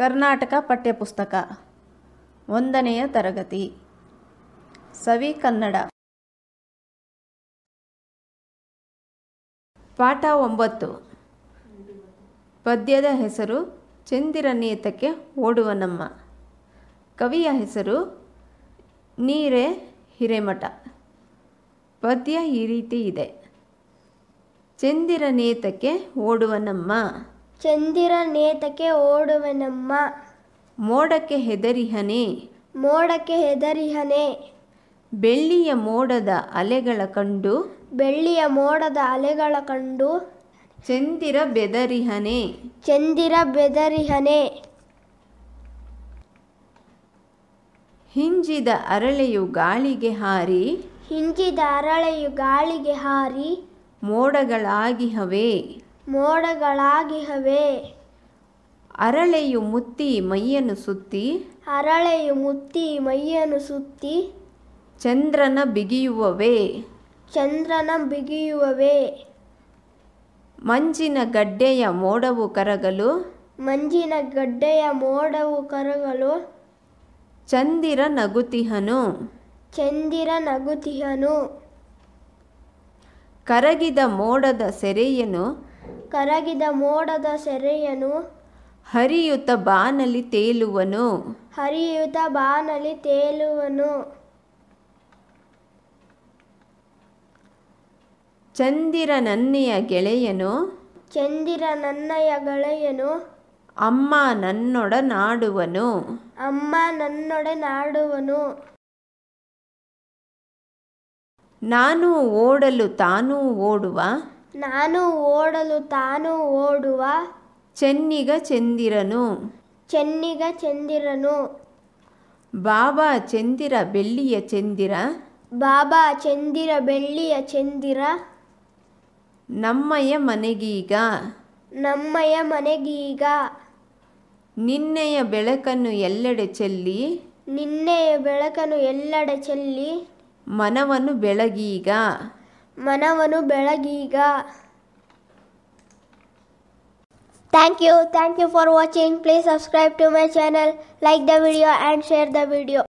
ಕರ್ನಾಟಕ ಪಠ್ಯಪುಸ್ತಕ ಒಂದನೆಯ ತರಗತಿ ಸವಿ ಕನ್ನಡ ಪಾಠ ಒಂಬತ್ತು ಪದ್ಯದ ಹೆಸರು ಚಂದಿರನೇತಕ್ಕೆ ಓಡುವ ನಮ್ಮ ಕವಿಯ ಹೆಸರು ನೀರೆ ಹಿರೇಮಠ ಪದ್ಯ ಈ ರೀತಿ ಇದೆ ನೇತಕ್ಕೆ ಓಡುವ ನಮ್ಮ ಚಂದಿರ ನೇತಕ್ಕೆ ಓಡುವೆನಮ್ಮ ಮೋಡಕ್ಕೆ ಹೆದರಿಹನೆ ಮೋಡಕ್ಕೆ ಹೆದರಿಹನೆ ಬೆಳ್ಳಿಯ ಮೋಡದ ಅಲೆಗಳ ಕಂಡು ಬೆಳ್ಳಿಯ ಮೋಡದ ಅಲೆಗಳ ಕಂಡು ಚಂದಿರ ಬೆದರಿಹನೆ ಚಂದಿರ ಬೆದರಿಹನೆ ಹಿಂಜಿದ ಅರಳೆಯು ಗಾಳಿಗೆ ಹಾರಿ ಹಿಂಜಿದ ಅರಳೆಯು ಗಾಳಿಗೆ ಹಾರಿ ಮೋಡಗಳಾಗಿ ಮೋಡಗಳಾಗಿಹವೆ ಮೋಡಗಳಾಗಿಹವೆ ಅರಳೆಯು ಮುತ್ತಿ ಮೈಯನ್ನು ಸುತ್ತಿ ಅರಳೆಯು ಮುತ್ತಿ ಮೈಯನ್ನು ಸುತ್ತಿ ಚಂದ್ರನ ಬಿಗಿಯುವವೇ ಚಂದ್ರನ ಬಿಗಿಯುವವೇ ಮಂಜಿನ ಗಡ್ಡೆಯ ಮೋಡವು ಕರಗಲು ಮಂಜಿನ ಗಡ್ಡೆಯ ಮೋಡವು ಕರಗಲು ಚಂದಿರ ನಗುತಿಹನು ಚಂದಿರ ನಗುತಿಹನು ಕರಗಿದ ಮೋಡದ ಸೆರೆಯನು ಕರಗಿದ ಮೋಡದ ಸೆರೆಯನು ಹರಿಯುತ ಬಾನಲ್ಲಿ ತೇಲುವನು ಹರಿಯುತ ಬಾನಲಿ ತೇಲುವನು ಚಂದಿರ ನನ್ನೆಯ ಗೆಳೆಯನು ಚಂದಿರ ನನ್ನಯ ಗೆಳೆಯನು ಅಮ್ಮ ನನ್ನೊಡನಾಡುವನು ಅಮ್ಮ ನನ್ನೊಡನಾಡುವನು ನಾನು ಓಡಲು ತಾನೂ ಓಡುವ ನಾನು ಓಡಲು ತಾನು ಓಡುವ ಚೆನ್ನಿಗ ಚೆಂದಿರನು ಚೆನ್ನಿಗ ಚೆಂದಿರನು ಬಾಬಾ ಚೆಂದಿರ ಬೆಳ್ಳಿಯ ಚೆಂದಿರ ಬಾಬಾ ಚೆಂದಿರ ಬೆಳ್ಳಿಯ ಚೆಂದಿರ ನಮ್ಮಯ ಮನೆಗೀಗ ನಮ್ಮಯ ಮನೆಗೀಗ ನಿನ್ನೆಯ ಬೆಳಕನ್ನು ಎಲ್ಲೆಡೆ ಚೆಲ್ಲಿ ನಿನ್ನೆಯ ಬೆಳಕನ್ನು ಎಲ್ಲೆಡೆ ಚೆಲ್ಲಿ ಮನವನ್ನು ಬೆಳಗೀಗ ಮನವನು ಬೆಳಗೀಗ thank you thank you for watching please subscribe to my channel like the video and share the video